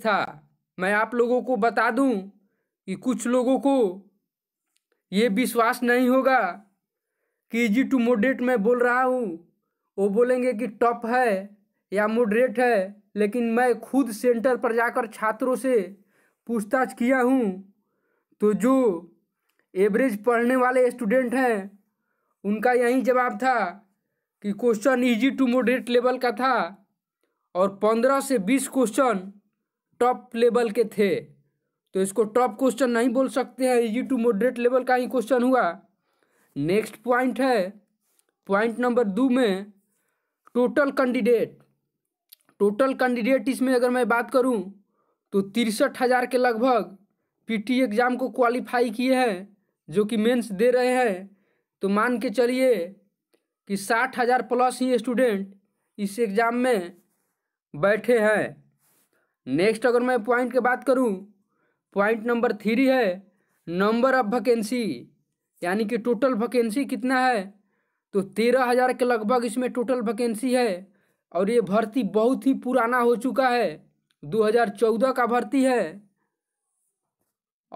था मैं आप लोगों को बता दूं कि कुछ लोगों को ये विश्वास नहीं होगा कि इजी टू मोडरेट मैं बोल रहा हूँ वो बोलेंगे कि टॉप है या मोडरेट है लेकिन मैं खुद सेंटर पर जाकर छात्रों से पूछताछ किया हूँ तो जो एवरेज पढ़ने वाले स्टूडेंट हैं उनका यही जवाब था कि question easy to moderate level का था और पंद्रह से बीस क्वेश्चन टॉप लेवल के थे तो इसको टॉप क्वेश्चन नहीं बोल सकते हैं इजी टू मॉडरेट लेवल का ही क्वेश्चन हुआ नेक्स्ट पॉइंट है पॉइंट नंबर दो में टोटल कैंडिडेट टोटल कैंडिडेट इसमें अगर मैं बात करूं तो तिरसठ हज़ार के लगभग पीटी एग्ज़ाम को क्वालिफाई किए हैं जो कि मेंस दे रहे हैं तो मान के चलिए कि साठ हज़ार प्लस ही स्टूडेंट इस एग्ज़ाम में बैठे हैं नेक्स्ट अगर मैं पॉइंट की बात करूँ पॉइंट नंबर थ्री है नंबर ऑफ वैकेंसी यानी कि टोटल वैकेंसी कितना है तो तेरह हज़ार के लगभग इसमें टोटल वैकेंसी है और ये भर्ती बहुत ही पुराना हो चुका है दो हज़ार चौदह का भर्ती है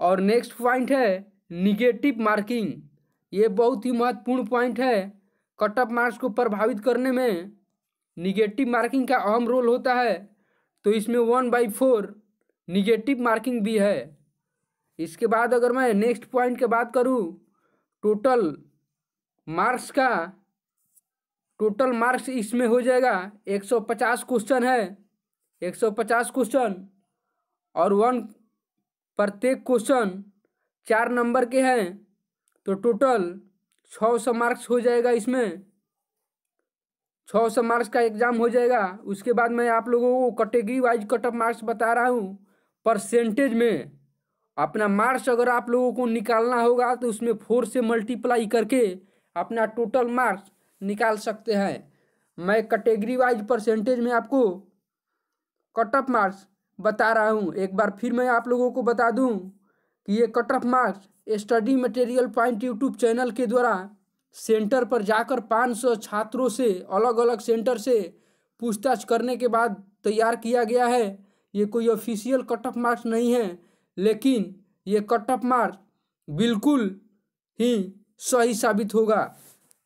और नेक्स्ट पॉइंट है निगेटिव मार्किंग ये बहुत ही महत्वपूर्ण पॉइंट है कट ऑफ मार्क्स को प्रभावित करने में निगेटिव मार्किंग का अहम रोल होता है तो इसमें one by four negative marking भी है इसके बाद अगर मैं नेक्स्ट पॉइंट के बात करूँ टोटल मार्क्स का टोटल मार्क्स इसमें हो जाएगा 150 क्वेश्चन है 150 क्वेश्चन और वन प्रत्येक क्वेश्चन चार नंबर के हैं तो टोटल छः सौ मार्क्स हो जाएगा इसमें छः सौ मार्क्स का एग्ज़ाम हो जाएगा उसके बाद मैं आप लोगों को category wise cut off marks बता रहा हूँ परसेंटेज में अपना मार्क्स अगर आप लोगों को निकालना होगा तो उसमें फोर से मल्टीप्लाई करके अपना टोटल मार्क्स निकाल सकते हैं मैं कैटेगरी वाइज परसेंटेज में आपको कट ऑफ मार्क्स बता रहा हूँ एक बार फिर मैं आप लोगों को बता दूँ कि ये cut off marks study material point YouTube channel के द्वारा सेंटर पर जाकर 500 छात्रों से अलग अलग सेंटर से पूछताछ करने के बाद तैयार किया गया है ये कोई ऑफिशियल कट ऑफ मार्क्स नहीं है लेकिन ये कट ऑफ मार्क्स बिल्कुल ही सही साबित होगा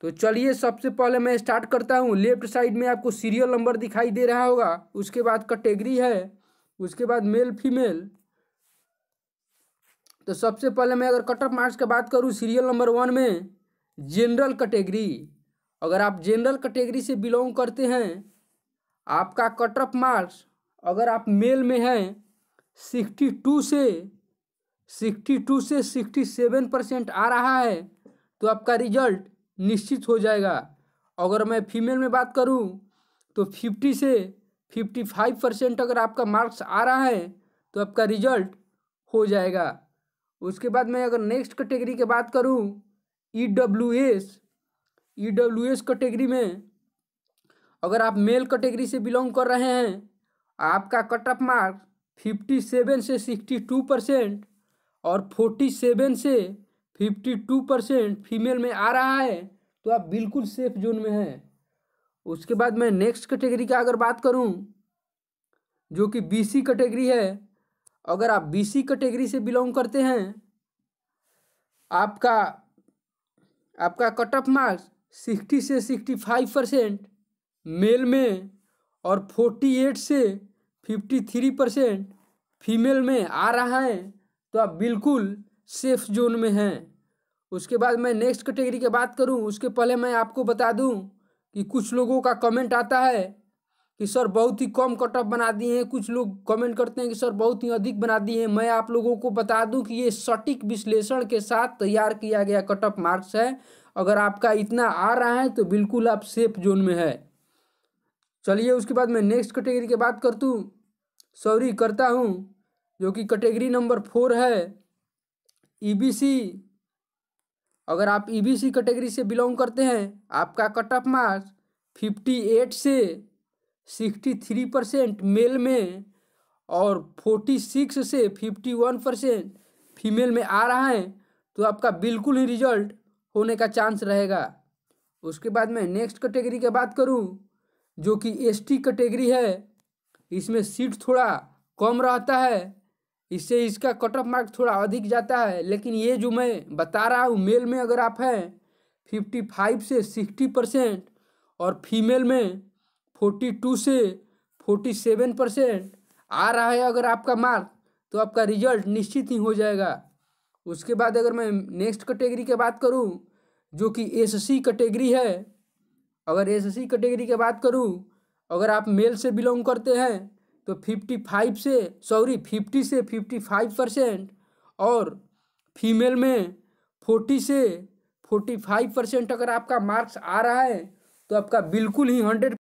तो चलिए सबसे पहले मैं स्टार्ट करता हूँ लेफ्ट साइड में आपको सीरियल नंबर दिखाई दे रहा होगा उसके बाद कैटेगरी है उसके बाद मेल फीमेल तो सबसे पहले मैं अगर कट ऑफ मार्क्स की बात करूँ सीरियल नंबर वन में जनरल कैटेगरी अगर आप जनरल कैटेगरी से बिलोंग करते हैं आपका कट ऑफ मार्क्स अगर आप मेल में हैं सिक्सटी टू से सिक्सटी टू से सिक्सटी सेवन परसेंट आ रहा है तो आपका रिजल्ट निश्चित हो जाएगा अगर मैं फीमेल में बात करूं तो फिफ्टी से फिफ्टी फाइव परसेंट अगर आपका मार्क्स आ रहा है तो आपका रिजल्ट हो जाएगा उसके बाद मैं अगर नेक्स्ट कैटेगरी की बात करूँ E W S E W S category में अगर आप मेल कैटेगरी से बिलोंग कर रहे हैं आपका cut off mark fifty seven से सिक्सटी टू परसेंट और फोर्टी सेवन से फिफ्टी टू परसेंट फीमेल में आ रहा है तो आप बिल्कुल सेफ जोन में हैं उसके बाद मैं नेक्स्ट कैटेगरी का अगर बात करूं जो कि बीसी कैटेगरी है अगर आप बीसी कैटेगरी से बिलोंग करते हैं आपका आपका कट ऑफ मार्क्स सिक्सटी से सिक्सटी फाइव परसेंट मेल में और फोर्टी एट से फिफ्टी थ्री परसेंट फीमेल में आ रहा है तो आप बिल्कुल सेफ जोन में हैं उसके बाद मैं नेक्स्ट कैटेगरी की बात करूं उसके पहले मैं आपको बता दूं कि कुछ लोगों का कमेंट आता है कि सर बहुत ही कम कट ऑफ बना दिए हैं कुछ लोग कमेंट करते हैं कि सर बहुत ही अधिक बना दिए हैं मैं आप लोगों को बता दूं कि ये सटीक विश्लेषण के साथ तैयार किया गया कट ऑफ मार्क्स है अगर आपका इतना आ रहा है तो बिल्कुल आप सेफ जोन में है चलिए उसके बाद मैं नेक्स्ट कैटेगरी की बात करतूँ सॉरी करता हूँ जो कि कैटेगरी नंबर फोर है ईबीसी e अगर आप ईबीसी e कैटेगरी से बिलोंग करते हैं आपका cut off marks fifty eight से सिक्सटी थ्री परसेंट मेल में और फोर्टी सिक्स से फिफ्टी वन परसेंट फीमेल में आ रहा है तो आपका बिल्कुल ही रिजल्ट होने का चांस रहेगा उसके बाद मैं नेक्स्ट कैटेगरी की बात करूं जो कि एसटी कैटेगरी है इसमें सीट थोड़ा कम रहता है इससे इसका कट ऑफ मार्क थोड़ा अधिक जाता है लेकिन ये जो मैं बता रहा हूँ मेल में अगर आप हैं फिफ्टी फाइव से सिक्सटी परसेंट और फीमेल में फोर्टी टू से फोर्टी सेवन परसेंट आ रहा है अगर आपका मार्क तो आपका रिजल्ट निश्चित ही हो जाएगा उसके बाद अगर मैं नेक्स्ट कैटेगरी की बात करूं जो कि एस सी कैटेगरी है अगर एस सी कैटेगरी की बात करूं अगर आप मेल से बिलोंग करते हैं तो फिफ्टी फाइव से सॉरी फिफ्टी से फिफ्टी फाइव परसेंट और फीमेल में फोर्टी से फोर्टी फाइव परसेंट अगर आपका मार्क्स आ रहा है तो आपका बिल्कुल ही हंड्रेड